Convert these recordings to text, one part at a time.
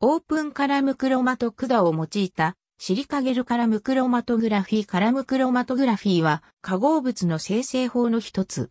オープンカラムクロマト管を用いたシリカゲルカラムクロマトグラフィーカラムクロマトグラフィーは化合物の生成法の一つ。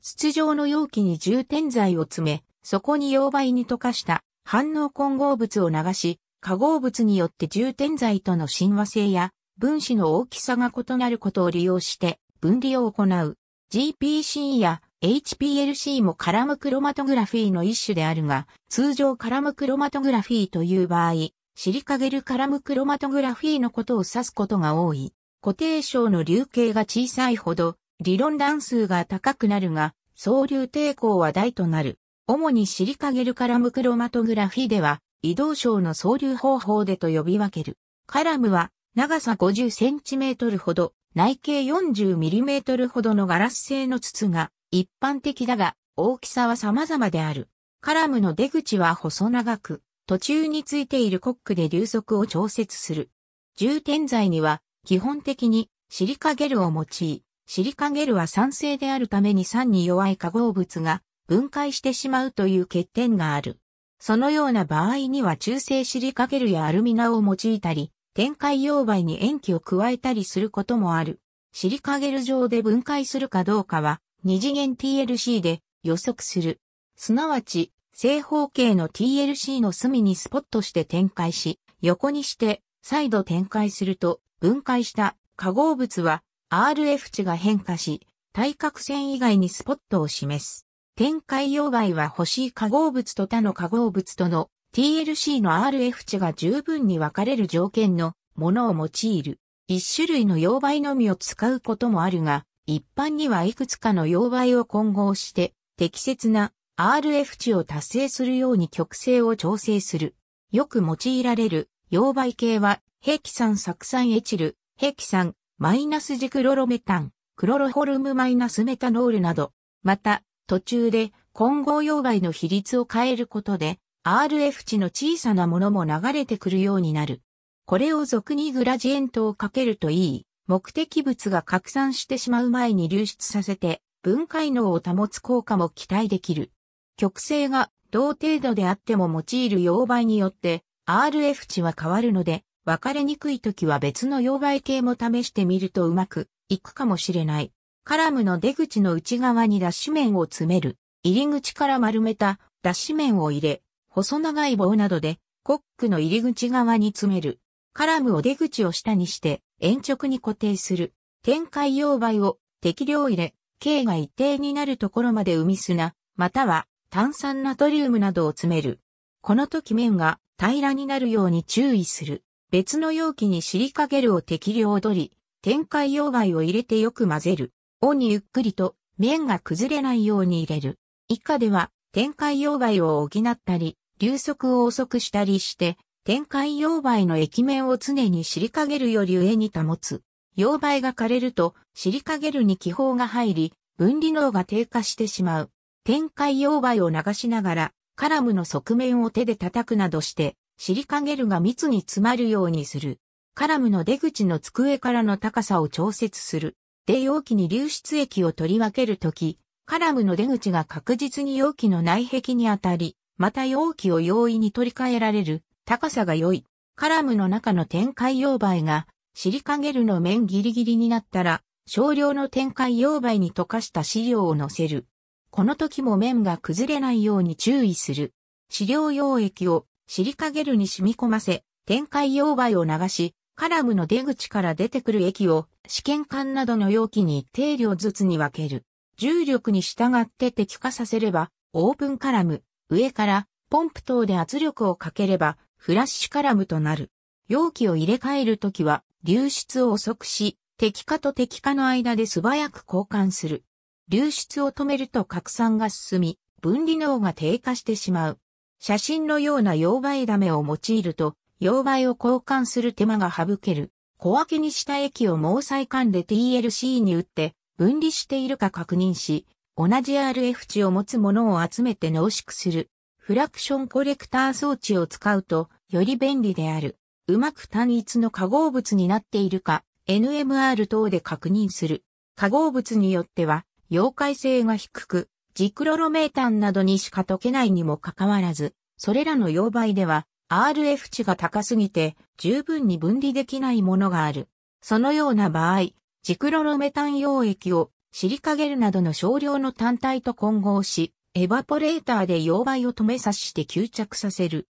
筒状の容器に充填剤を詰め、そこに溶媒に溶かした反応混合物を流し、化合物によって充填剤との親和性や分子の大きさが異なることを利用して分離を行う GPC や HPLC もカラムクロマトグラフィーの一種であるが、通常カラムクロマトグラフィーという場合、シリカゲルカラムクロマトグラフィーのことを指すことが多い。固定症の流形が小さいほど、理論乱数が高くなるが、総流抵抗は大となる。主にシリカゲルカラムクロマトグラフィーでは、移動症の総流方法でと呼び分ける。カラムは、長さ 50cm ほど、内径 40mm ほどのガラス製の筒が、一般的だが、大きさは様々である。カラムの出口は細長く、途中についているコックで流速を調節する。重点剤には、基本的に、シリカゲルを用い、シリカゲルは酸性であるために酸に弱い化合物が分解してしまうという欠点がある。そのような場合には中性シリカゲルやアルミナを用いたり、展開溶媒に塩基を加えたりすることもある。シリカゲル上で分解するかどうかは、二次元 TLC で予測する。すなわち、正方形の TLC の隅にスポットして展開し、横にして再度展開すると、分解した化合物は RF 値が変化し、対角線以外にスポットを示す。展開用外は欲しい化合物と他の化合物との TLC の RF 値が十分に分かれる条件のものを用いる。一種類の溶媒のみを使うこともあるが、一般にはいくつかの溶媒を混合して、適切な RF 値を達成するように極性を調整する。よく用いられる溶媒系は、ヘキサン酢酸エチル、ヘキサン、マイナスジクロロメタン、クロロホルムマイナスメタノールなど、また、途中で混合溶媒の比率を変えることで、RF 値の小さなものも流れてくるようになる。これを俗にグラジエントをかけるといい。目的物が拡散してしまう前に流出させて、分解能を保つ効果も期待できる。極性が同程度であっても用いる溶媒によって RF 値は変わるので、分かれにくい時は別の溶媒系も試してみるとうまくいくかもしれない。カラムの出口の内側に脱脂面を詰める。入り口から丸めた脱脂面を入れ、細長い棒などでコックの入り口側に詰める。カラムを出口を下にして鉛直に固定する。展開溶媒を適量入れ、径が一定になるところまで海砂、または炭酸ナトリウムなどを詰める。この時面が平らになるように注意する。別の容器にシリカゲルを適量取り、展開溶媒を入れてよく混ぜる。尾にゆっくりと面が崩れないように入れる。以下では、展開溶媒を補ったり、流速を遅くしたりして、展開溶媒の液面を常に尻陰るより上に保つ。溶媒が枯れると、尻陰るに気泡が入り、分離能が低下してしまう。展開溶媒を流しながら、カラムの側面を手で叩くなどして、尻陰るが密に詰まるようにする。カラムの出口の机からの高さを調節する。で、容器に流出液を取り分けるとき、カラムの出口が確実に容器の内壁に当たり、また容器を容易に取り替えられる高さが良い。カラムの中の展開溶媒が、シリカゲルの面ギリギリになったら、少量の展開溶媒に溶かした飼料を乗せる。この時も面が崩れないように注意する。飼料溶液をシリカゲルに染み込ませ、展開溶媒を流し、カラムの出口から出てくる液を試験管などの容器に定量ずつに分ける。重力に従って滴下させれば、オープンカラム、上からポンプ等で圧力をかければ、フラッシュカラムとなる。容器を入れ替えるときは、流出を遅くし、敵化と敵化の間で素早く交換する。流出を止めると拡散が進み、分離能が低下してしまう。写真のような溶媒ダメを用いると、溶媒を交換する手間が省ける。小分けにした液を毛細管で TLC に打って分離しているか確認し、同じ RF 値を持つものを集めて濃縮する。フラクションコレクター装置を使うと、より便利である。うまく単一の化合物になっているか、NMR 等で確認する。化合物によっては、溶解性が低く、ジクロロメータンなどにしか溶けないにもかかわらず、それらの溶媒では、RF 値が高すぎて、十分に分離できないものがある。そのような場合、ジクロロメタン溶液をシリカゲルなどの少量の単体と混合し、エバポレーターで溶媒を止めさして吸着させる。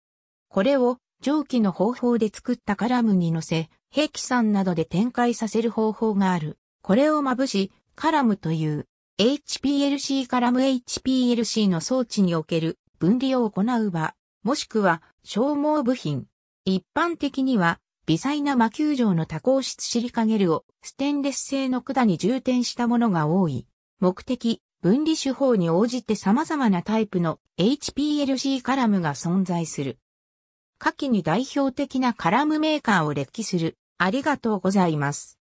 これを蒸気の方法で作ったカラムに乗せ、ヘキサンなどで展開させる方法がある。これをまぶし、カラムという HPLC カラム HPLC の装置における分離を行う場、もしくは消耗部品。一般的には微細な魔球状の多孔質シリカゲルをステンレス製の管に充填したものが多い。目的、分離手法に応じて様々なタイプの HPLC カラムが存在する。下記に代表的なカラムメーカーを列記する。ありがとうございます。